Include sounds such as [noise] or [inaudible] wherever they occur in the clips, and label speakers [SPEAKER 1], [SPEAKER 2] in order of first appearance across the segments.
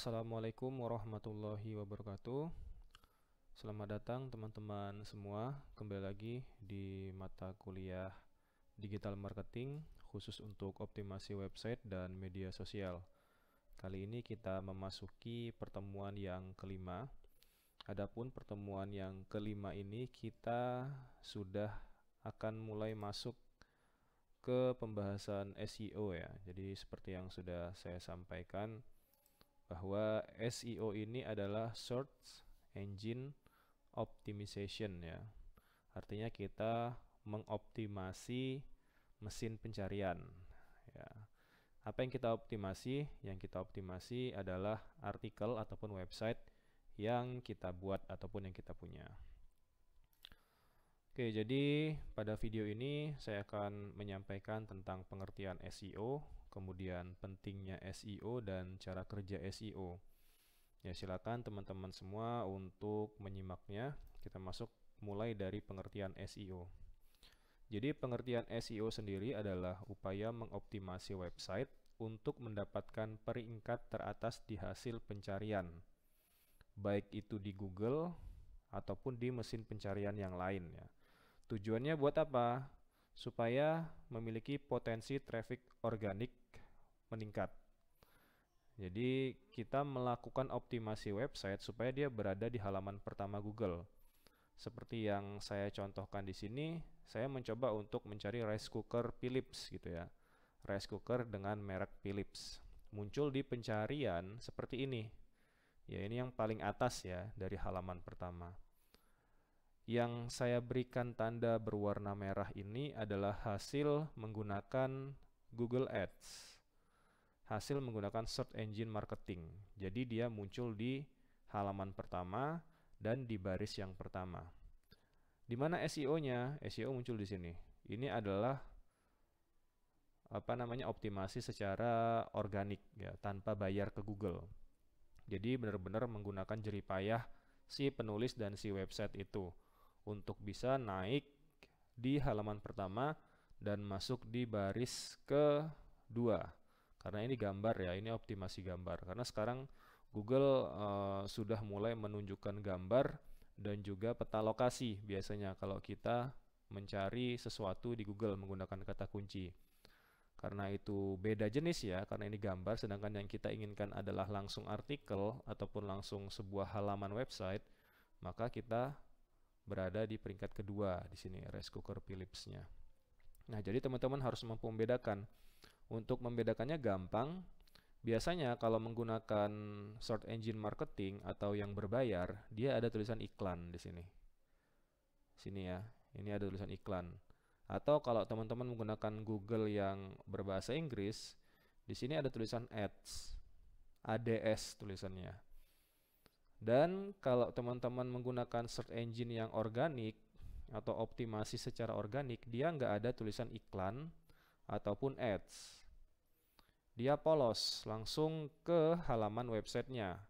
[SPEAKER 1] Assalamualaikum warahmatullahi wabarakatuh Selamat datang teman-teman semua Kembali lagi di mata kuliah digital marketing Khusus untuk optimasi website dan media sosial Kali ini kita memasuki pertemuan yang kelima Adapun pertemuan yang kelima ini kita sudah akan mulai masuk ke pembahasan SEO ya Jadi seperti yang sudah saya sampaikan bahwa SEO ini adalah Search Engine Optimization ya. Artinya kita mengoptimasi mesin pencarian ya. Apa yang kita optimasi? Yang kita optimasi adalah artikel ataupun website yang kita buat ataupun yang kita punya. Oke, jadi pada video ini saya akan menyampaikan tentang pengertian SEO kemudian pentingnya SEO dan cara kerja SEO. Ya, silakan teman-teman semua untuk menyimaknya. Kita masuk mulai dari pengertian SEO. Jadi, pengertian SEO sendiri adalah upaya mengoptimasi website untuk mendapatkan peringkat teratas di hasil pencarian, baik itu di Google ataupun di mesin pencarian yang lain. Ya. Tujuannya buat apa? Supaya memiliki potensi traffic organik meningkat. Jadi kita melakukan optimasi website supaya dia berada di halaman pertama Google. Seperti yang saya contohkan di sini, saya mencoba untuk mencari rice cooker Philips gitu ya. Rice cooker dengan merek Philips. Muncul di pencarian seperti ini. Ya ini yang paling atas ya dari halaman pertama. Yang saya berikan tanda berwarna merah ini adalah hasil menggunakan Google Ads hasil menggunakan search engine marketing. Jadi dia muncul di halaman pertama dan di baris yang pertama. Di mana SEO-nya? SEO muncul di sini. Ini adalah apa namanya optimasi secara organik ya, tanpa bayar ke Google. Jadi benar-benar menggunakan jeripayah si penulis dan si website itu untuk bisa naik di halaman pertama dan masuk di baris kedua. Karena ini gambar ya, ini optimasi gambar. Karena sekarang Google uh, sudah mulai menunjukkan gambar dan juga peta lokasi biasanya kalau kita mencari sesuatu di Google menggunakan kata kunci. Karena itu beda jenis ya, karena ini gambar sedangkan yang kita inginkan adalah langsung artikel ataupun langsung sebuah halaman website, maka kita berada di peringkat kedua di sini rice cooker Philips-nya. Nah, jadi teman-teman harus mampu membedakan untuk membedakannya gampang, biasanya kalau menggunakan search engine marketing atau yang berbayar, dia ada tulisan iklan di sini. Sini ya, ini ada tulisan iklan. Atau kalau teman-teman menggunakan Google yang berbahasa Inggris, di sini ada tulisan ads. ADS tulisannya. Dan kalau teman-teman menggunakan search engine yang organik atau optimasi secara organik, dia nggak ada tulisan iklan ataupun ads. Dia polos, langsung ke halaman websitenya.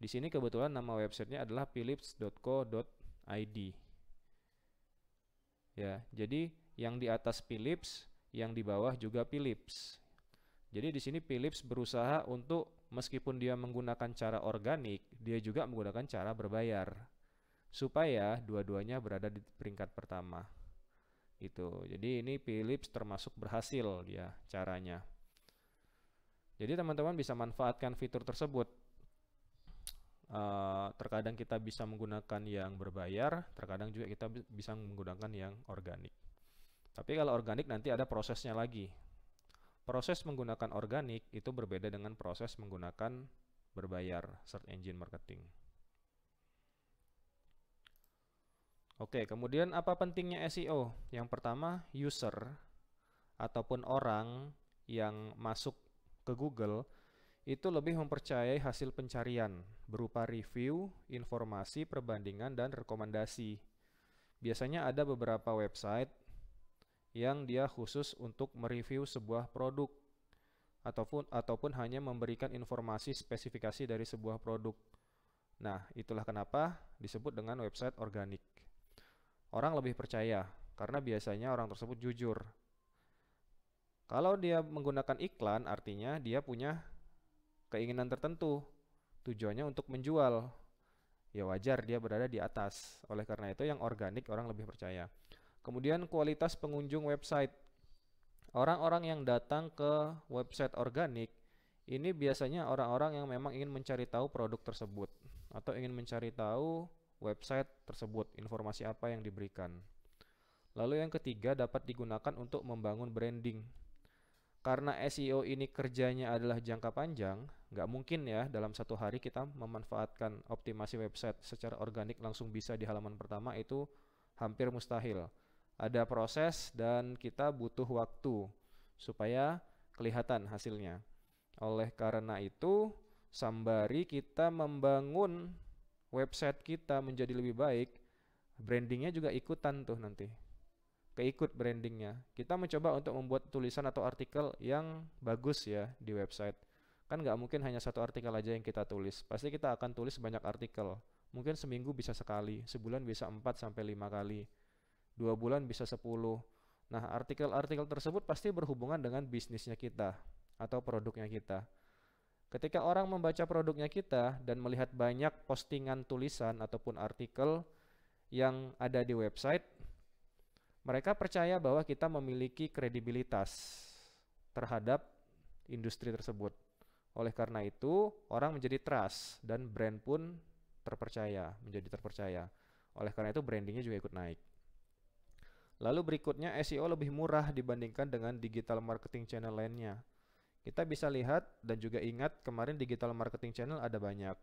[SPEAKER 1] Di sini kebetulan nama websitenya adalah philips.co.id. Ya, jadi yang di atas Philips, yang di bawah juga Philips. Jadi di sini Philips berusaha untuk meskipun dia menggunakan cara organik, dia juga menggunakan cara berbayar supaya dua-duanya berada di peringkat pertama. Itu. Jadi ini Philips termasuk berhasil dia caranya. Jadi teman-teman bisa manfaatkan fitur tersebut. Uh, terkadang kita bisa menggunakan yang berbayar, terkadang juga kita bisa menggunakan yang organik. Tapi kalau organik nanti ada prosesnya lagi. Proses menggunakan organik itu berbeda dengan proses menggunakan berbayar search engine marketing. Oke, kemudian apa pentingnya SEO? Yang pertama, user ataupun orang yang masuk ke Google itu lebih mempercayai hasil pencarian berupa review, informasi, perbandingan, dan rekomendasi. Biasanya ada beberapa website yang dia khusus untuk mereview sebuah produk ataupun ataupun hanya memberikan informasi spesifikasi dari sebuah produk. Nah, itulah kenapa disebut dengan website organik. Orang lebih percaya karena biasanya orang tersebut jujur kalau dia menggunakan iklan artinya dia punya keinginan tertentu, tujuannya untuk menjual. Ya wajar dia berada di atas. Oleh karena itu yang organik orang lebih percaya. Kemudian kualitas pengunjung website. Orang-orang yang datang ke website organik ini biasanya orang-orang yang memang ingin mencari tahu produk tersebut atau ingin mencari tahu website tersebut, informasi apa yang diberikan. Lalu yang ketiga dapat digunakan untuk membangun branding. Karena SEO ini kerjanya adalah jangka panjang, nggak mungkin ya dalam satu hari kita memanfaatkan optimasi website secara organik langsung bisa di halaman pertama itu hampir mustahil. Ada proses dan kita butuh waktu supaya kelihatan hasilnya. Oleh karena itu, sambari kita membangun website kita menjadi lebih baik, brandingnya juga ikutan tuh nanti keikut brandingnya. Kita mencoba untuk membuat tulisan atau artikel yang bagus ya di website. Kan nggak mungkin hanya satu artikel aja yang kita tulis. Pasti kita akan tulis banyak artikel. Mungkin seminggu bisa sekali, sebulan bisa 4 sampai lima kali. Dua bulan bisa 10. Nah, artikel-artikel tersebut pasti berhubungan dengan bisnisnya kita atau produknya kita. Ketika orang membaca produknya kita dan melihat banyak postingan tulisan ataupun artikel yang ada di website, mereka percaya bahwa kita memiliki kredibilitas terhadap industri tersebut. Oleh karena itu, orang menjadi trust dan brand pun terpercaya, menjadi terpercaya. Oleh karena itu, brandingnya juga ikut naik. Lalu berikutnya, SEO lebih murah dibandingkan dengan digital marketing channel lainnya. Kita bisa lihat dan juga ingat kemarin digital marketing channel ada banyak.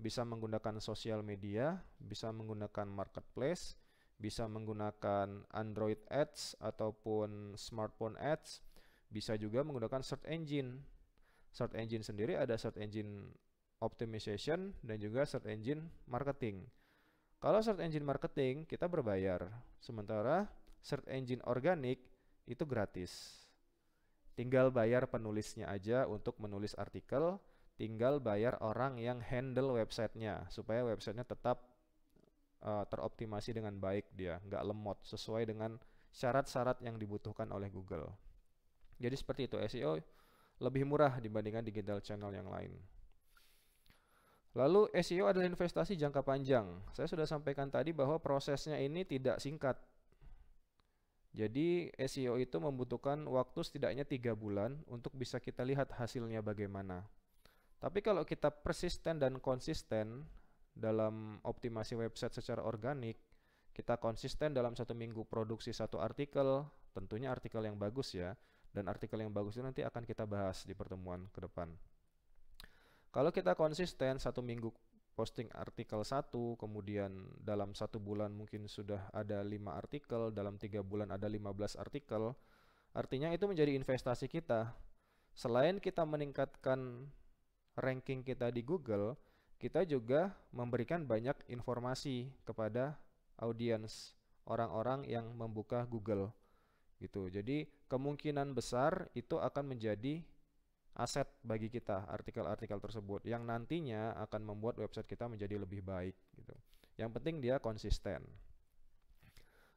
[SPEAKER 1] Bisa menggunakan sosial media, bisa menggunakan marketplace, bisa menggunakan Android Ads ataupun smartphone ads, bisa juga menggunakan search engine. Search engine sendiri ada search engine optimization dan juga search engine marketing. Kalau search engine marketing kita berbayar, sementara search engine organik itu gratis. Tinggal bayar penulisnya aja untuk menulis artikel, tinggal bayar orang yang handle websitenya supaya websitenya tetap uh, teroptimasi dengan baik dia, nggak lemot sesuai dengan syarat-syarat yang dibutuhkan oleh Google. Jadi seperti itu SEO lebih murah dibandingkan digital channel yang lain. Lalu SEO adalah investasi jangka panjang. Saya sudah sampaikan tadi bahwa prosesnya ini tidak singkat. Jadi SEO itu membutuhkan waktu setidaknya tiga bulan untuk bisa kita lihat hasilnya bagaimana. Tapi kalau kita persisten dan konsisten, dalam optimasi website secara organik, kita konsisten dalam satu minggu produksi satu artikel, tentunya artikel yang bagus ya, dan artikel yang bagus itu nanti akan kita bahas di pertemuan ke depan. Kalau kita konsisten satu minggu posting artikel satu, kemudian dalam satu bulan mungkin sudah ada lima artikel, dalam tiga bulan ada lima belas artikel, artinya itu menjadi investasi kita. Selain kita meningkatkan ranking kita di Google, kita juga memberikan banyak informasi kepada audiens orang-orang yang membuka Google gitu. Jadi kemungkinan besar itu akan menjadi aset bagi kita artikel-artikel tersebut yang nantinya akan membuat website kita menjadi lebih baik gitu. Yang penting dia konsisten.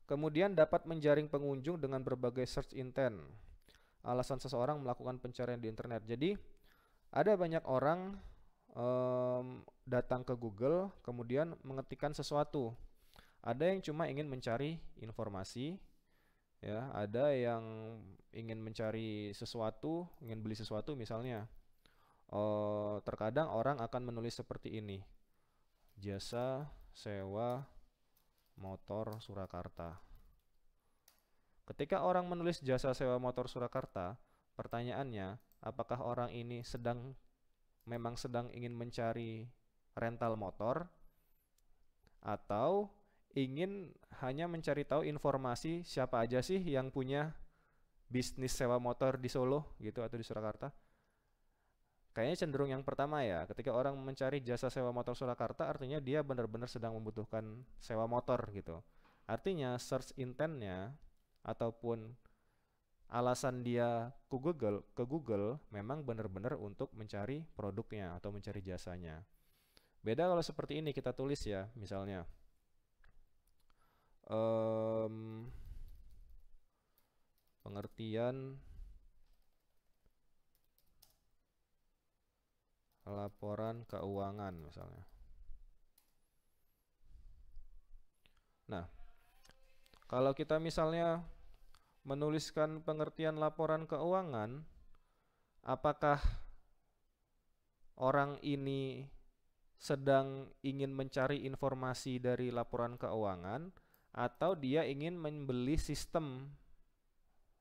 [SPEAKER 1] Kemudian dapat menjaring pengunjung dengan berbagai search intent. Alasan seseorang melakukan pencarian di internet. Jadi ada banyak orang um, datang ke Google kemudian mengetikkan sesuatu. Ada yang cuma ingin mencari informasi, ya, ada yang ingin mencari sesuatu, ingin beli sesuatu misalnya. Uh, terkadang orang akan menulis seperti ini. Jasa sewa motor Surakarta. Ketika orang menulis jasa sewa motor Surakarta, pertanyaannya, apakah orang ini sedang memang sedang ingin mencari rental motor atau ingin hanya mencari tahu informasi siapa aja sih yang punya bisnis sewa motor di Solo gitu atau di Surakarta. Kayaknya cenderung yang pertama ya, ketika orang mencari jasa sewa motor Surakarta artinya dia benar-benar sedang membutuhkan sewa motor gitu. Artinya search intentnya ataupun alasan dia ke Google, ke Google memang benar-benar untuk mencari produknya atau mencari jasanya. Beda kalau seperti ini kita tulis ya, misalnya. Um, pengertian laporan keuangan misalnya. Nah, kalau kita misalnya menuliskan pengertian laporan keuangan, apakah orang ini sedang ingin mencari informasi dari laporan keuangan atau dia ingin membeli sistem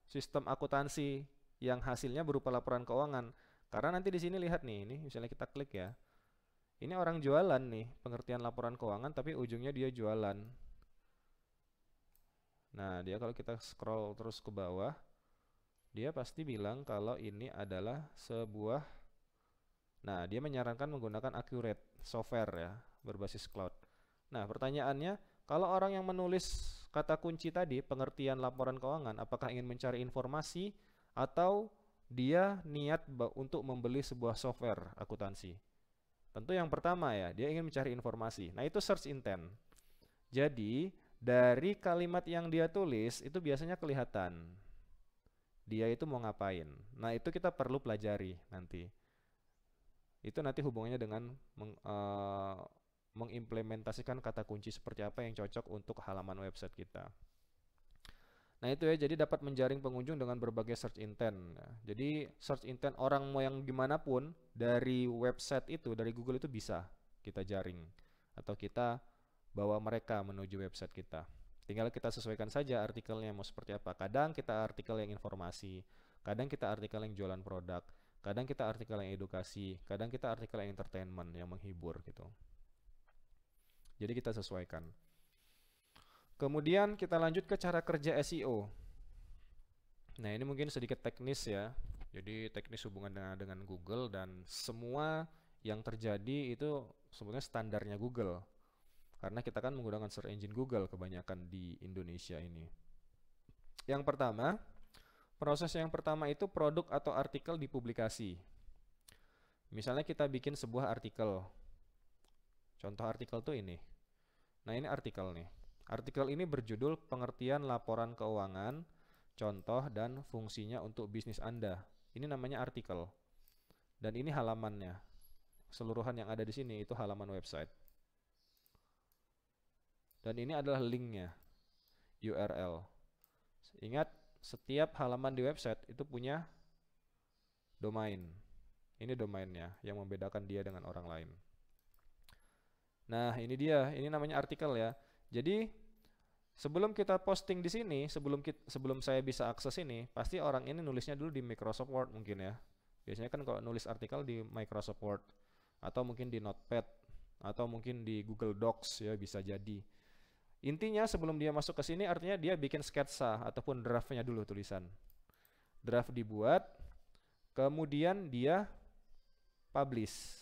[SPEAKER 1] sistem akuntansi yang hasilnya berupa laporan keuangan. Karena nanti di sini lihat nih, ini misalnya kita klik ya. Ini orang jualan nih, pengertian laporan keuangan tapi ujungnya dia jualan. Nah, dia kalau kita scroll terus ke bawah, dia pasti bilang kalau ini adalah sebuah Nah, dia menyarankan menggunakan Accurate software ya, berbasis cloud. Nah, pertanyaannya, kalau orang yang menulis kata kunci tadi, pengertian laporan keuangan, apakah ingin mencari informasi atau dia niat untuk membeli sebuah software akuntansi? Tentu yang pertama ya, dia ingin mencari informasi. Nah, itu search intent. Jadi, dari kalimat yang dia tulis itu biasanya kelihatan dia itu mau ngapain. Nah, itu kita perlu pelajari nanti. Itu nanti hubungannya dengan meng, uh, mengimplementasikan kata kunci seperti apa yang cocok untuk halaman website kita. Nah itu ya, jadi dapat menjaring pengunjung dengan berbagai search intent. Jadi search intent orang mau yang gimana pun dari website itu, dari Google itu bisa kita jaring atau kita bawa mereka menuju website kita. Tinggal kita sesuaikan saja artikelnya mau seperti apa. Kadang kita artikel yang informasi, kadang kita artikel yang jualan produk, kadang kita artikel yang edukasi, kadang kita artikel yang entertainment yang menghibur gitu. Jadi kita sesuaikan. Kemudian kita lanjut ke cara kerja SEO. Nah, ini mungkin sedikit teknis ya. Jadi teknis hubungan dengan, dengan Google dan semua yang terjadi itu sebenarnya standarnya Google. Karena kita kan menggunakan search engine Google kebanyakan di Indonesia ini. Yang pertama, proses yang pertama itu produk atau artikel dipublikasi. Misalnya kita bikin sebuah artikel. Contoh artikel tuh ini. Nah, ini artikel nih. Artikel ini berjudul pengertian laporan keuangan, contoh dan fungsinya untuk bisnis Anda. Ini namanya artikel. Dan ini halamannya. Seluruhan yang ada di sini itu halaman website. Dan ini adalah linknya, URL. Ingat, setiap halaman di website itu punya domain. Ini domainnya yang membedakan dia dengan orang lain. Nah, ini dia. Ini namanya artikel ya. Jadi, sebelum kita posting di sini, sebelum kita, sebelum saya bisa akses ini, pasti orang ini nulisnya dulu di Microsoft Word mungkin ya. Biasanya kan kalau nulis artikel di Microsoft Word atau mungkin di Notepad atau mungkin di Google Docs ya bisa jadi. Intinya sebelum dia masuk ke sini artinya dia bikin sketsa ataupun draftnya dulu tulisan. Draft dibuat, kemudian dia publish.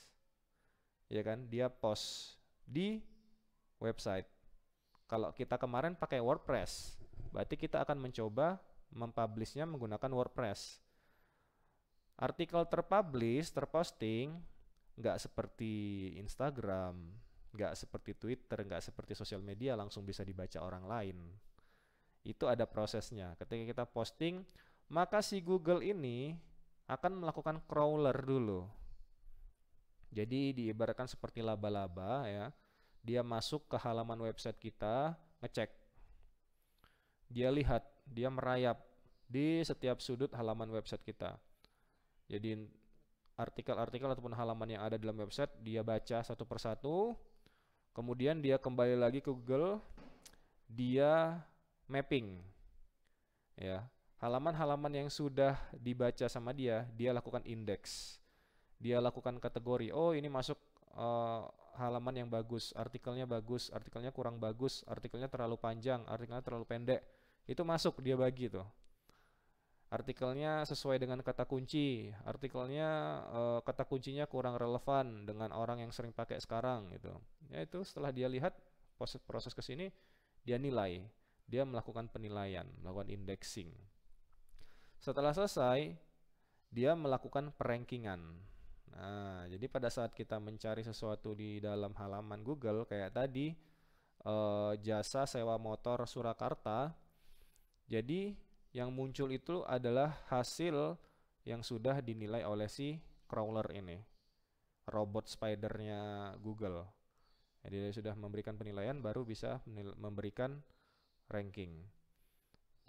[SPEAKER 1] Ya kan? Dia post di website. Kalau kita kemarin pakai WordPress, berarti kita akan mencoba mempublishnya menggunakan WordPress. Artikel terpublish, terposting, nggak seperti Instagram, nggak seperti Twitter, nggak seperti sosial media langsung bisa dibaca orang lain. Itu ada prosesnya. Ketika kita posting, maka si Google ini akan melakukan crawler dulu. Jadi diibaratkan seperti laba-laba ya. Dia masuk ke halaman website kita, ngecek. Dia lihat, dia merayap di setiap sudut halaman website kita. Jadi artikel-artikel ataupun halaman yang ada dalam website dia baca satu persatu, Kemudian dia kembali lagi ke Google, dia mapping. Ya, halaman-halaman yang sudah dibaca sama dia, dia lakukan indeks. Dia lakukan kategori. Oh, ini masuk uh, halaman yang bagus, artikelnya bagus, artikelnya kurang bagus, artikelnya terlalu panjang, artikelnya terlalu pendek. Itu masuk dia bagi tuh artikelnya sesuai dengan kata kunci, artikelnya uh, kata kuncinya kurang relevan dengan orang yang sering pakai sekarang gitu. Ya itu setelah dia lihat proses, proses ke sini dia nilai, dia melakukan penilaian, melakukan indexing. Setelah selesai, dia melakukan perankingan. Nah, jadi pada saat kita mencari sesuatu di dalam halaman Google kayak tadi eh, jasa sewa motor Surakarta, jadi yang muncul itu adalah hasil yang sudah dinilai oleh si crawler ini. Robot spidernya Google. Jadi dia sudah memberikan penilaian baru bisa memberikan ranking.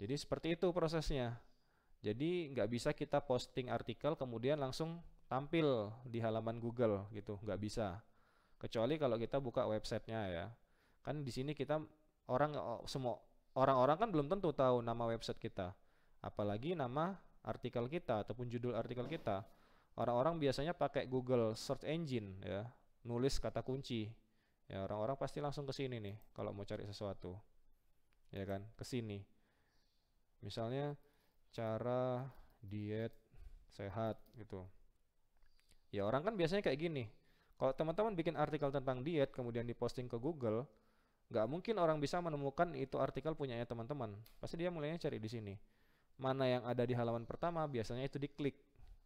[SPEAKER 1] Jadi seperti itu prosesnya. Jadi nggak bisa kita posting artikel kemudian langsung tampil di halaman Google gitu, nggak bisa. Kecuali kalau kita buka websitenya ya. Kan di sini kita orang semua orang-orang kan belum tentu tahu nama website kita, apalagi nama artikel kita ataupun judul artikel kita. Orang-orang biasanya pakai Google search engine ya, nulis kata kunci. Ya, orang-orang pasti langsung ke sini nih kalau mau cari sesuatu. Ya kan, ke sini. Misalnya cara diet sehat gitu. Ya orang kan biasanya kayak gini. Kalau teman-teman bikin artikel tentang diet kemudian diposting ke Google, Nggak mungkin orang bisa menemukan itu artikel punyanya teman-teman. Pasti dia mulainya cari di sini. Mana yang ada di halaman pertama biasanya itu diklik.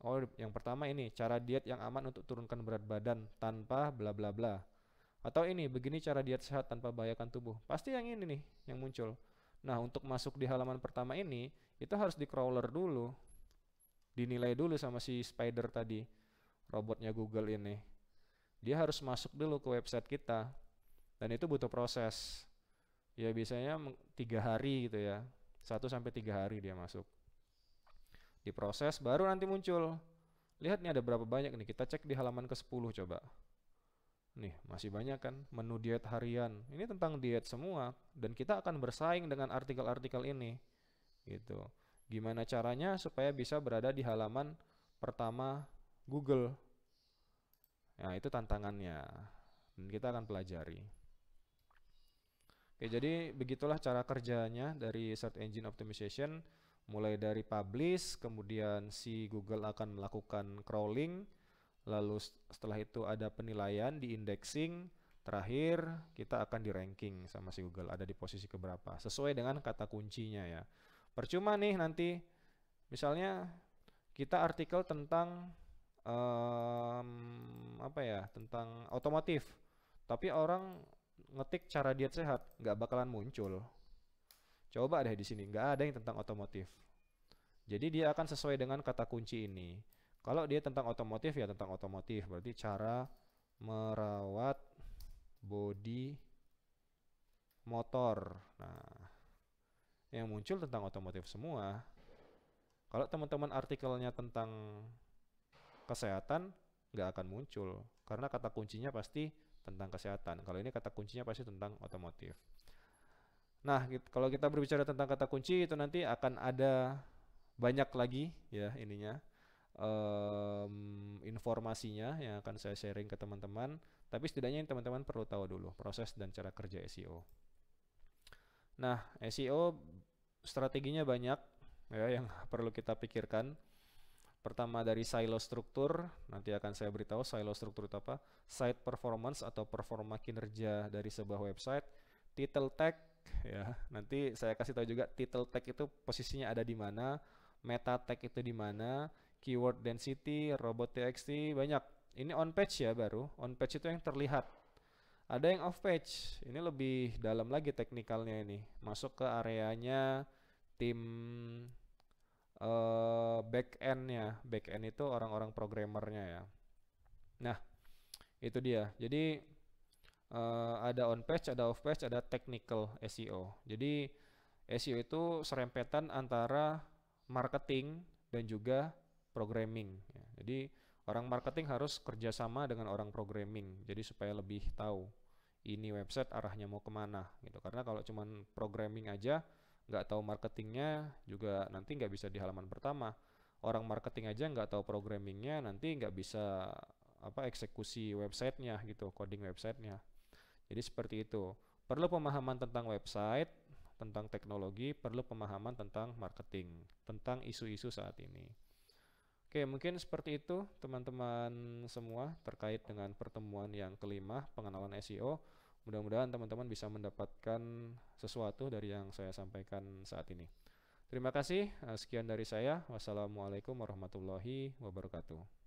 [SPEAKER 1] Oh, yang pertama ini cara diet yang aman untuk turunkan berat badan tanpa bla bla bla. Atau ini begini cara diet sehat tanpa bahayakan tubuh. Pasti yang ini nih yang muncul. Nah, untuk masuk di halaman pertama ini itu harus di crawler dulu. Dinilai dulu sama si spider tadi, robotnya Google ini. Dia harus masuk dulu ke website kita dan itu butuh proses ya biasanya tiga hari gitu ya satu sampai tiga hari dia masuk diproses baru nanti muncul lihat nih ada berapa banyak nih kita cek di halaman ke 10 coba nih masih banyak kan menu diet harian ini tentang diet semua dan kita akan bersaing dengan artikel-artikel ini gitu gimana caranya supaya bisa berada di halaman pertama Google nah itu tantangannya dan kita akan pelajari Oke, jadi begitulah cara kerjanya dari search engine optimization mulai dari publish, kemudian si Google akan melakukan crawling, lalu setelah itu ada penilaian di indexing, terakhir kita akan di ranking sama si Google ada di posisi keberapa sesuai dengan kata kuncinya ya. Percuma nih nanti misalnya kita artikel tentang um, apa ya tentang otomotif tapi orang ngetik cara diet sehat nggak bakalan muncul. Coba deh di sini nggak ada yang tentang otomotif. Jadi dia akan sesuai dengan kata kunci ini. Kalau dia tentang otomotif ya tentang otomotif berarti cara merawat body motor. Nah, yang muncul tentang otomotif semua. Kalau teman-teman artikelnya tentang kesehatan nggak akan muncul karena kata kuncinya pasti tentang kesehatan. Kalau ini kata kuncinya pasti tentang otomotif. Nah, kalau kita berbicara tentang kata kunci itu nanti akan ada banyak lagi ya ininya um, informasinya yang akan saya sharing ke teman-teman. Tapi setidaknya ini teman-teman perlu tahu dulu proses dan cara kerja SEO. Nah, SEO strateginya banyak ya yang [laughs] perlu kita pikirkan. Pertama dari silo struktur, nanti akan saya beritahu silo struktur itu apa. Site performance atau performa kinerja dari sebuah website. Title tag, ya nanti saya kasih tahu juga title tag itu posisinya ada di mana. Meta tag itu di mana. Keyword density, robot txt, banyak. Ini on page ya baru, on page itu yang terlihat. Ada yang off page, ini lebih dalam lagi teknikalnya ini. Masuk ke areanya tim uh, back endnya back end itu orang-orang programmernya ya nah itu dia jadi uh, ada on page ada off page ada technical SEO jadi SEO itu serempetan antara marketing dan juga programming ya, jadi orang marketing harus kerjasama dengan orang programming jadi supaya lebih tahu ini website arahnya mau kemana gitu karena kalau cuman programming aja nggak tahu marketingnya juga nanti nggak bisa di halaman pertama orang marketing aja nggak tahu programmingnya nanti nggak bisa apa eksekusi websitenya gitu coding websitenya jadi seperti itu perlu pemahaman tentang website tentang teknologi perlu pemahaman tentang marketing tentang isu-isu saat ini Oke mungkin seperti itu teman-teman semua terkait dengan pertemuan yang kelima pengenalan SEO Mudah-mudahan teman-teman bisa mendapatkan sesuatu dari yang saya sampaikan saat ini. Terima kasih. Eh, sekian dari saya. Wassalamualaikum warahmatullahi wabarakatuh.